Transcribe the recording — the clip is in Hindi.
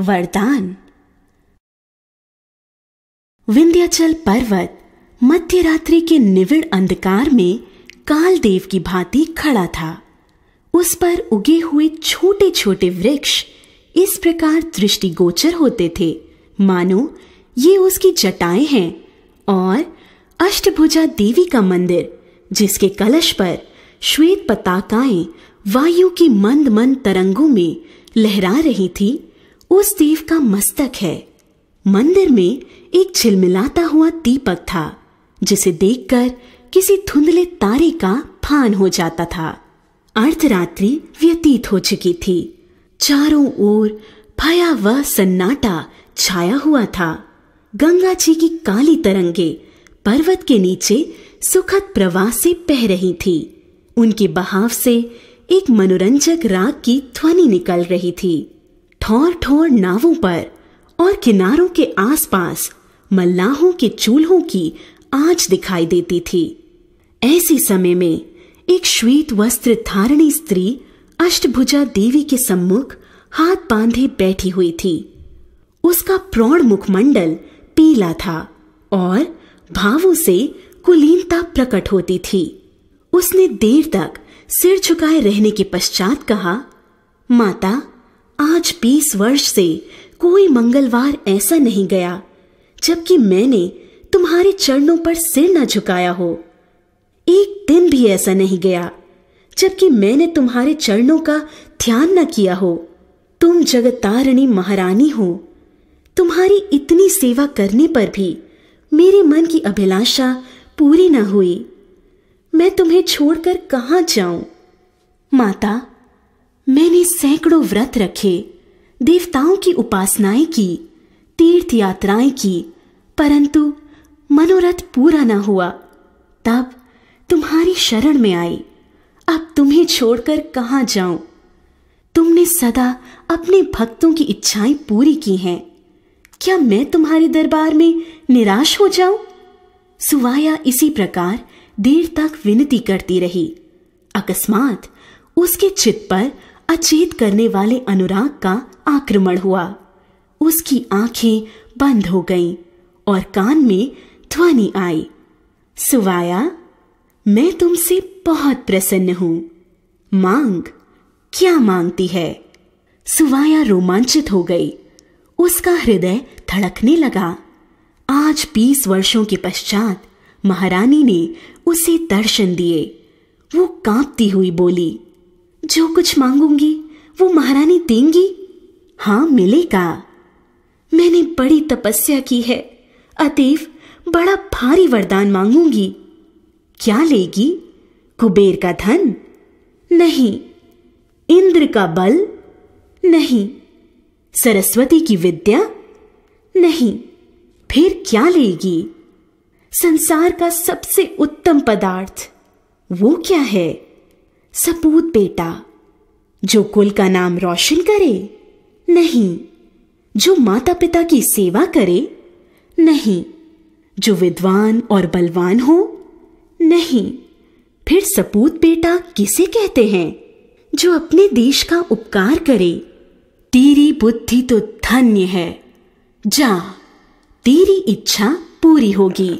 वरदान विंध्याचल पर्वत मध्य रात्रि के निविड़ अंधकार में कालदेव की भांति खड़ा था उस पर उगे हुए छोटे छोटे वृक्ष इस प्रकार दृष्टिगोचर होते थे मानो ये उसकी जटाएं हैं और अष्टभुजा देवी का मंदिर जिसके कलश पर श्वेत पताकाएं वायु की मंद मंद तरंगों में लहरा रही थी उस देव का मस्तक है मंदिर में एक छिलमिलाता हुआ दीपक था जिसे देखकर किसी धुंधले तारे का फान हो जाता था अर्धरात्रि व्यतीत हो चुकी थी चारों ओर भयावह सन्नाटा छाया हुआ था गंगा जी की काली तरंगे पर्वत के नीचे सुखद प्रवाह से बह रही थी उनके बहाव से एक मनोरंजक राग की ध्वनि निकल रही थी ठोर ठोर नावों पर और किनारों के आसपास मल्लाहों के चूल्हों की आंच दिखाई देती थी ऐसे समय में एक श्वेत वस्त्र धारणी स्त्री अष्टभुजा देवी के सम्मुख हाथ बांधे बैठी हुई थी उसका प्रौढ़ मुखमंडल पीला था और भावों से कुलीनता प्रकट होती थी उसने देर तक सिर झुकाए रहने के पश्चात कहा माता आज बीस वर्ष से कोई मंगलवार ऐसा नहीं गया जबकि मैंने तुम्हारे चरणों पर सिर न झुकाया हो एक दिन भी ऐसा नहीं गया जबकि मैंने तुम्हारे चरणों का ध्यान न किया हो तुम जगतारिणी महारानी हो तुम्हारी इतनी सेवा करने पर भी मेरे मन की अभिलाषा पूरी न हुई मैं तुम्हें छोड़कर कहाँ जाऊं माता मैंने सैकड़ों व्रत रखे देवताओं की उपासनाएं की तीर्थ यात्राएं की परंतु मनोरथ पूरा ना हुआ तब तुम्हारी शरण में आई अब तुम्हें छोड़कर कहाँ जाऊं तुमने सदा अपने भक्तों की इच्छाएं पूरी की हैं क्या मैं तुम्हारे दरबार में निराश हो जाऊं सुवाया इसी प्रकार देर तक विनती करती रही अकस्मात उसके चित पर अचेत करने वाले अनुराग का आक्रमण हुआ उसकी आंखें बंद हो गईं और कान में ध्वनि आई सुवाया मैं तुमसे बहुत प्रसन्न हूं मांग क्या मांगती है सुवाया रोमांचित हो गई उसका हृदय धड़कने लगा आज बीस वर्षों के पश्चात महारानी ने उसे दर्शन दिए वो कांपती हुई बोली जो कुछ मांगूंगी वो महारानी देंगी हाँ मिलेगा मैंने बड़ी तपस्या की है अतीव बड़ा भारी वरदान मांगूंगी क्या लेगी कुबेर का धन नहीं इंद्र का बल नहीं सरस्वती की विद्या नहीं फिर क्या लेगी संसार का सबसे उत्तम पदार्थ वो क्या है सपूत बेटा जो कुल का नाम रोशन करे नहीं जो माता पिता की सेवा करे नहीं जो विद्वान और बलवान हो नहीं फिर सपूत बेटा किसे कहते हैं जो अपने देश का उपकार करे तेरी बुद्धि तो धन्य है जा तेरी इच्छा पूरी होगी